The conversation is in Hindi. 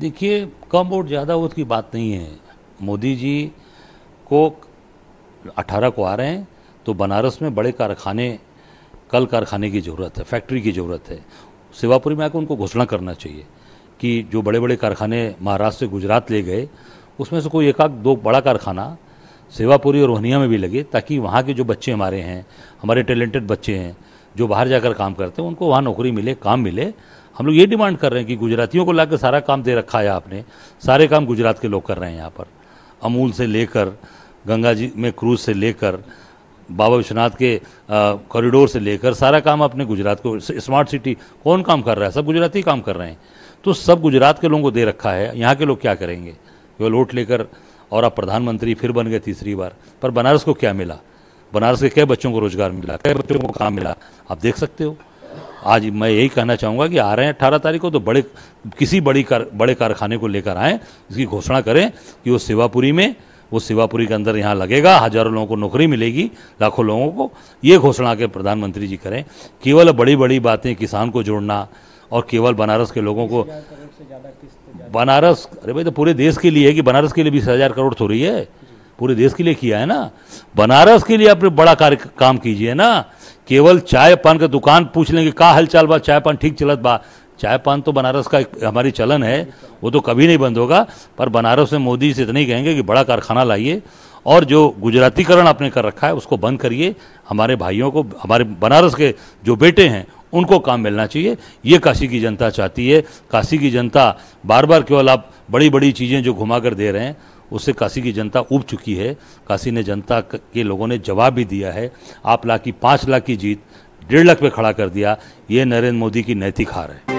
देखिए कम वोट ज़्यादा वोट की बात नहीं है मोदी जी को 18 को आ रहे हैं तो बनारस में बड़े कारखाने कल कारखाने की ज़रूरत है फैक्ट्री की ज़रूरत है सेवापुरी में आकर उनको घोषणा करना चाहिए कि जो बड़े बड़े कारखाने महाराष्ट्र से गुजरात ले गए उसमें से कोई एकाध दो बड़ा कारखाना सेवापुरी और रोहनिया में भी लगे ताकि वहाँ के जो बच्चे हमारे हैं हमारे टैलेंटेड बच्चे हैं जो बाहर जाकर काम करते हैं उनको वहाँ नौकरी मिले काम मिले हम लोग ये डिमांड कर रहे हैं कि गुजरातियों को ला सारा काम दे रखा है आपने सारे काम गुजरात के लोग कर रहे हैं यहाँ पर अमूल से लेकर गंगा जी में क्रूज से लेकर बाबा विश्वनाथ के कॉरिडोर से लेकर सारा काम अपने गुजरात को स्मार्ट सिटी कौन काम कर रहा है सब गुजराती काम कर रहे हैं तो सब गुजरात के लोगों को दे रखा है यहाँ के लोग क्या करेंगे केवल वोट लेकर और आप प्रधानमंत्री फिर बन गए तीसरी बार पर बनारस को क्या मिला बनारस के कई बच्चों को रोजगार मिला कई बच्चों को काम मिला आप देख सकते हो आज मैं यही कहना चाहूँगा कि आ रहे हैं अट्ठारह तारीख को तो बड़े किसी बड़ी कर, बड़े कारखाने को लेकर आएँ इसकी घोषणा करें कि वो सेवापुरी में वो सेवापुरी के अंदर यहाँ लगेगा हजारों लोगों को नौकरी मिलेगी लाखों लोगों को ये घोषणा के प्रधानमंत्री जी करें केवल बड़ी बड़ी बातें किसान को जोड़ना और केवल बनारस के लोगों को बनारस अरे भाई तो पूरे देश के लिए है कि बनारस के लिए बीस हज़ार करोड़ थोड़ी है पूरे देश के लिए किया है ना बनारस के लिए आप बड़ा कार्य काम कीजिए ना केवल चाय पान का दुकान पूछ लेंगे का हलचाल बा चाय पान ठीक चलत बा चाय पान तो बनारस का हमारी चलन है वो तो कभी नहीं बंद होगा पर बनारस में मोदी से इतना ही कहेंगे कि बड़ा कारखाना लाइए और जो गुजरातीकरण आपने कर रखा है उसको बंद करिए हमारे भाइयों को हमारे बनारस के जो बेटे हैं उनको काम मिलना चाहिए ये काशी की जनता चाहती है काशी की जनता बार बार केवल आप बड़ी बड़ी चीज़ें जो घुमा कर दे रहे हैं उससे काशी की जनता उब चुकी है काशी ने जनता के लोगों ने जवाब भी दिया है आप लाख की पाँच लाख की जीत डेढ़ लाख पे खड़ा कर दिया ये नरेंद्र मोदी की नैतिक हार है